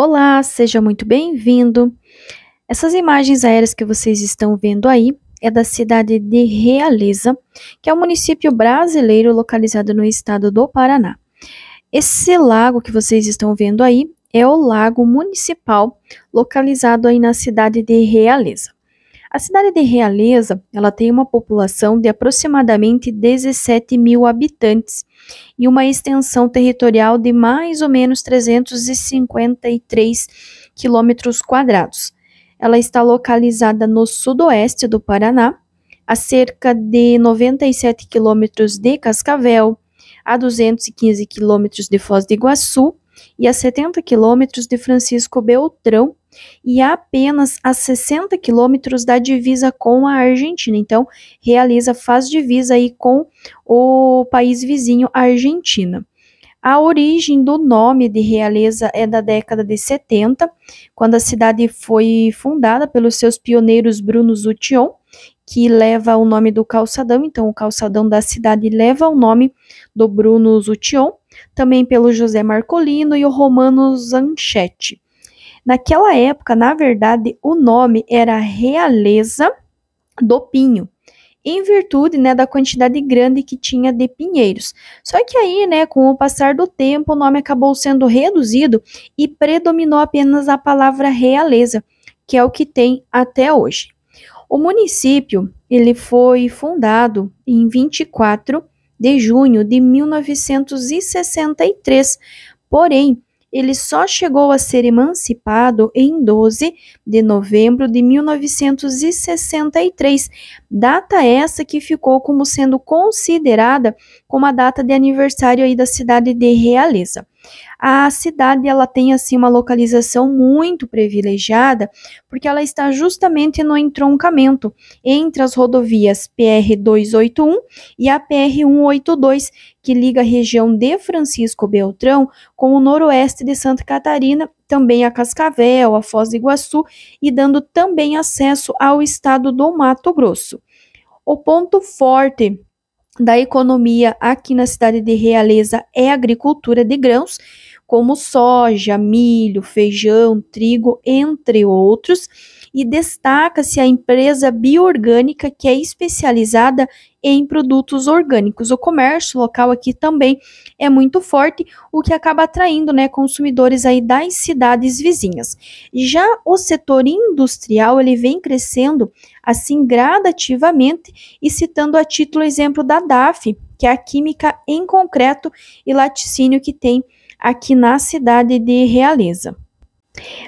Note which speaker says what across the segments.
Speaker 1: Olá, seja muito bem-vindo. Essas imagens aéreas que vocês estão vendo aí é da cidade de Realeza, que é um município brasileiro localizado no estado do Paraná. Esse lago que vocês estão vendo aí é o Lago Municipal, localizado aí na cidade de Realeza. A cidade de Realeza ela tem uma população de aproximadamente 17 mil habitantes e uma extensão territorial de mais ou menos 353 quilômetros quadrados. Ela está localizada no sudoeste do Paraná, a cerca de 97 quilômetros de Cascavel, a 215 quilômetros de Foz do Iguaçu e a 70 quilômetros de Francisco Beltrão, e é apenas a 60 quilômetros da divisa com a Argentina. Então, realiza, faz divisa aí com o país vizinho, a Argentina. A origem do nome de Realeza é da década de 70, quando a cidade foi fundada pelos seus pioneiros Bruno Zution, que leva o nome do calçadão, então o calçadão da cidade leva o nome do Bruno Zution, também pelo José Marcolino e o Romano Zanchetti. Naquela época, na verdade, o nome era Realeza do Pinho, em virtude né, da quantidade grande que tinha de pinheiros. Só que aí, né, com o passar do tempo, o nome acabou sendo reduzido e predominou apenas a palavra realeza, que é o que tem até hoje. O município ele foi fundado em 24 de junho de 1963, porém ele só chegou a ser emancipado em 12 de novembro de 1963, data essa que ficou como sendo considerada como a data de aniversário aí da cidade de Realeza. A cidade ela tem assim uma localização muito privilegiada, porque ela está justamente no entroncamento entre as rodovias PR 281 e a PR 182, que liga a região de Francisco Beltrão com o noroeste de Santa Catarina, também a Cascavel, a Foz do Iguaçu e dando também acesso ao estado do Mato Grosso. O ponto forte da economia aqui na cidade de Realeza é a agricultura de grãos como soja, milho, feijão, trigo, entre outros, e destaca-se a empresa bioorgânica que é especializada em produtos orgânicos. O comércio local aqui também é muito forte, o que acaba atraindo, né, consumidores aí das cidades vizinhas. Já o setor industrial, ele vem crescendo assim gradativamente e citando a título exemplo da DAF, que é a química em concreto e laticínio que tem aqui na cidade de Realeza.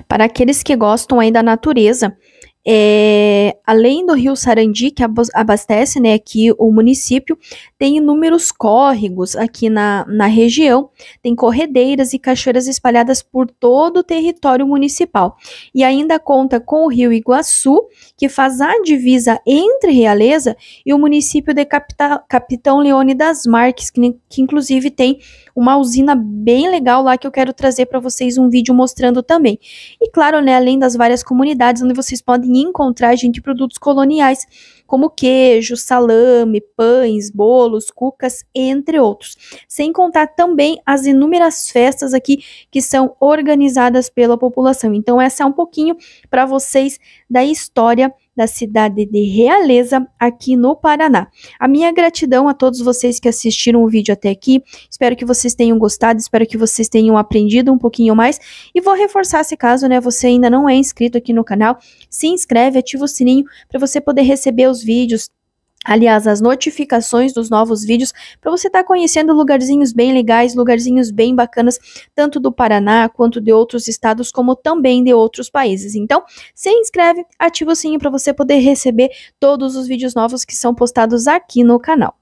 Speaker 1: Para aqueles que gostam aí da natureza, é, além do rio Sarandi, que abastece né, aqui o município, tem inúmeros córregos aqui na, na região, tem corredeiras e cachoeiras espalhadas por todo o território municipal. E ainda conta com o rio Iguaçu, que faz a divisa entre Realeza e o município de Capita, Capitão Leônidas Marques, que, que inclusive tem uma usina bem legal lá que eu quero trazer para vocês um vídeo mostrando também. E claro, né, além das várias comunidades onde vocês podem em encontrar gente de produtos coloniais, como queijo, salame, pães, bolos, cucas, entre outros. Sem contar também as inúmeras festas aqui que são organizadas pela população. Então, essa é um pouquinho para vocês da história da cidade de Realeza, aqui no Paraná. A minha gratidão a todos vocês que assistiram o vídeo até aqui. Espero que vocês tenham gostado, espero que vocês tenham aprendido um pouquinho mais. E vou reforçar, se caso né, você ainda não é inscrito aqui no canal, se inscreve, ativa o sininho para você poder receber os vídeos aliás, as notificações dos novos vídeos, para você estar tá conhecendo lugarzinhos bem legais, lugarzinhos bem bacanas, tanto do Paraná quanto de outros estados, como também de outros países. Então, se inscreve, ativa o sininho para você poder receber todos os vídeos novos que são postados aqui no canal.